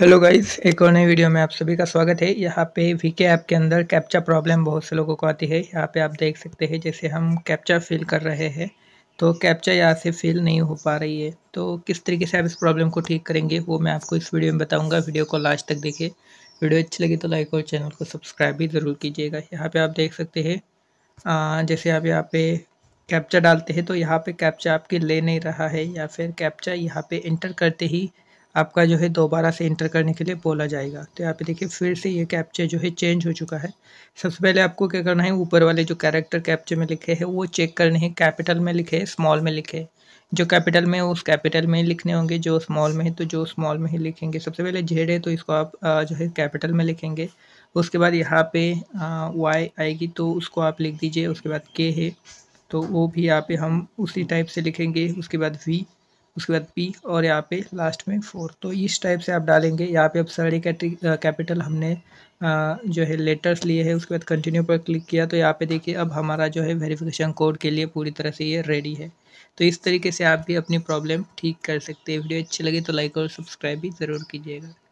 hello guys एक और नई वीडियो में आप सभी का स्वागत है यहाँ पे वीके ऐप के अंदर कैप्चा प्रॉब्लम बहुत से लोगों को आती है यहाँ पे आप देख सकते हैं जैसे हम कैप्चा फिल कर रहे हैं तो कैप्चा यहाँ से फिल नहीं हो पा रही है तो किस तरीके से आप इस प्रॉब्लम को ठीक करेंगे वो मैं आपको इस वीडियो में बताऊँगा वीडियो को लास्ट तक देखिए वीडियो अच्छी लगी तो लाइक और चैनल को सब्सक्राइब भी ज़रूर कीजिएगा यहाँ पर आप देख सकते हैं जैसे आप यहाँ पे कैप्चा डालते हैं तो यहाँ पर कैप्चा आपके ले नहीं रहा है या फिर कैप्चा यहाँ पर इंटर करते ही आपका जो है दोबारा से इंटर करने के लिए बोला जाएगा तो यहाँ पे देखिए फिर से ये कैप्चर जो है चेंज हो चुका है सबसे पहले आपको क्या करना है ऊपर वाले जो कैरेक्टर कैप्चे में लिखे हैं वो चेक करने हैं कैपिटल में लिखे स्मॉल में लिखे जो कैपिटल में उस कैपिटल में ही लिखने होंगे जो स्मॉल में है तो जो स्मॉल में ही लिखेंगे सबसे पहले जेड है तो इसको आप जो है कैपिटल में लिखेंगे उसके बाद यहाँ पे वाई आएगी तो उसको आप लिख दीजिए उसके बाद के है तो वो भी यहाँ पे हम उसी टाइप से लिखेंगे उसके बाद वी उसके बाद पी और यहाँ पे लास्ट में फोर तो इस टाइप से आप डालेंगे यहाँ पे अब सारे कैपिटल हमने आ, जो है लेटर्स लिए है उसके बाद कंटिन्यू पर क्लिक किया तो यहाँ पे देखिए अब हमारा जो है वेरिफिकेशन कोड के लिए पूरी तरह से ये रेडी है तो इस तरीके से आप भी अपनी प्रॉब्लम ठीक कर सकते हैं वीडियो अच्छी लगी तो लाइक और सब्सक्राइब भी ज़रूर कीजिएगा